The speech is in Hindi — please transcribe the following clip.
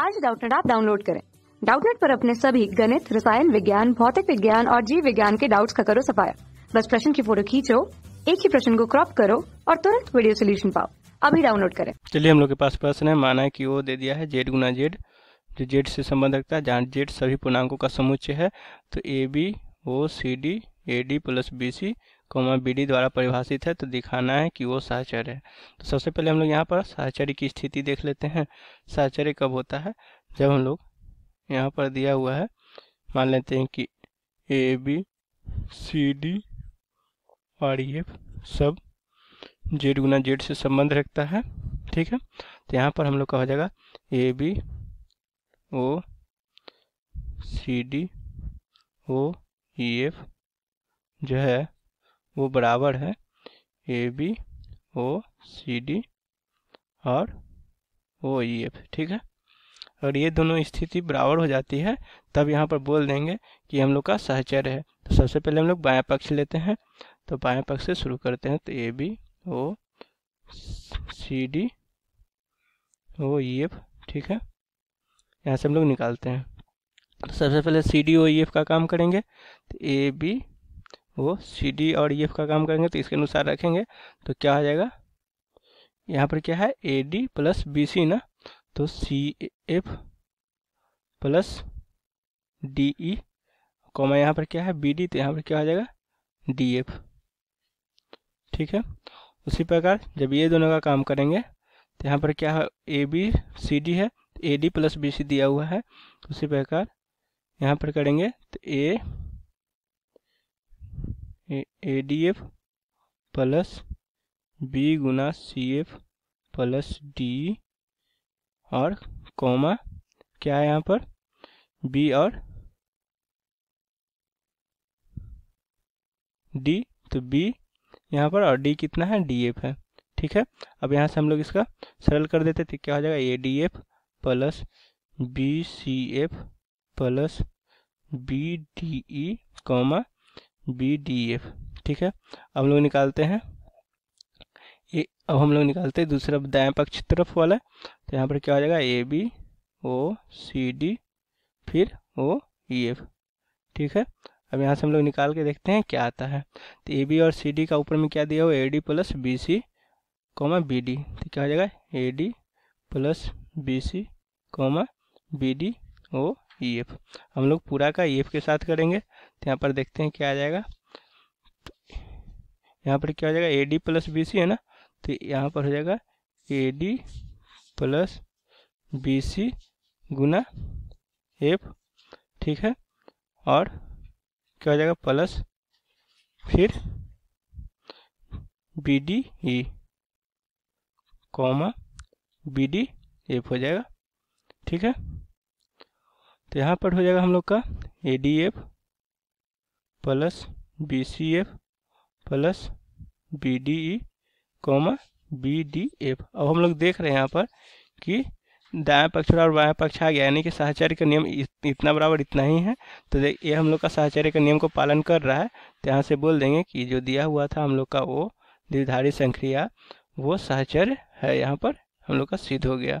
आज डाउटनेट आप डाउनलोड करें डाउटनेट पर अपने सभी गणित रसायन विज्ञान भौतिक विज्ञान और जीव विज्ञान के डाउट्स का करो सफाया बस प्रश्न की फोटो खींचो एक ही प्रश्न को क्रॉप करो और तुरंत वीडियो सोल्यूशन पाओ अभी डाउनलोड करें चलिए हम लोग के पास प्रश्न है माना कि वो दे दिया है जेड गुना जेड जो जेड से संबंध रखता है जहाँ जेड सभी पूर्णांकों का समुच्चय है तो A B O C D A D plus B C comma B D द्वारा परिभाषित है तो दिखाना है कि वो साहचर्य है तो सबसे पहले हम लोग यहाँ पर साहचर्य की स्थिति देख लेते हैं साहचर्य कब होता है जब हम लोग यहाँ पर दिया हुआ है मान लेते हैं कि ए बी सी डी और ये e, सब जेड गुना जेड से संबंध रखता है ठीक है तो यहाँ पर हम लोग का हो जाएगा A B O C D O E F जो है वो बराबर है ए बी ओ सी डी और ओ ई एफ ठीक है और ये दोनों स्थिति बराबर हो जाती है तब यहाँ पर बोल देंगे कि हम लोग का सहचर्य है तो सबसे पहले हम लोग बाएँ पक्ष लेते हैं तो बाएँ पक्ष से शुरू करते हैं तो A B O C D O E F ठीक है यहाँ से हम लोग निकालते हैं तो सबसे पहले सी डी ओ ई एफ का काम करेंगे तो ए बी वो सी डी और ई e एफ का काम करेंगे तो इसके अनुसार रखेंगे तो क्या हो जाएगा यहाँ पर क्या है A D plus B C ना तो C F plus D E comma यहाँ पर क्या है बी डी तो यहाँ पर क्या हो जाएगा डी एफ ठीक है उसी प्रकार जब ये दोनों का काम करेंगे तो यहाँ पर क्या है ए बी सी डी है A D plus B C दिया हुआ है उसी प्रकार यहाँ पर करेंगे तो A A D F plus B गुना सी एफ प्लस डी और कॉमा क्या है यहाँ पर बी और डी तो बी यहाँ पर और डी कितना है डी एफ है ठीक है अब यहाँ से हम लोग इसका सरल कर देते थे क्या हो जाएगा A D F plus B C F plus B D E comma B D F ठीक है अब लोग निकालते हैं ये अब हम लोग निकालते हैं दूसरा दाएं पक्ष तरफ वाला तो यहाँ पर क्या हो जाएगा A B O C D फिर ओ ई एफ ठीक है अब यहाँ से हम लोग निकाल के देखते हैं क्या आता है तो ए बी और सी डी का ऊपर में क्या दिया हो A D plus B C comma B D तो क्या हो जाएगा A D plus B C comma B D O E F हम लोग पूरा का ई एफ के साथ करेंगे तो यहाँ पर देखते हैं क्या आ जाएगा तो यहाँ पर क्या हो जाएगा A D plus B C है ना तो यहाँ पर हो जाएगा A D plus B C गुना एफ ठीक है और क्या हो जाएगा प्लस फिर B D E comma B D F हो जाएगा ठीक है तो यहाँ पर हो जाएगा हम लोग का A D F plus B C F plus B D E comma B D F अब हम लोग देख रहे हैं यहाँ पर कि दाया पक्ष और बाया पक्ष आ गया यानी कि साहचर्य का नियम इतना बराबर इतना ही है तो देख ये हम लोग का साहचर्य का नियम को पालन कर रहा है तो यहाँ से बोल देंगे कि जो दिया हुआ था हम लोग का वो द्विधारी संक्रिया वो साहचर्य है यहाँ पर हम लोग का सिद्ध हो गया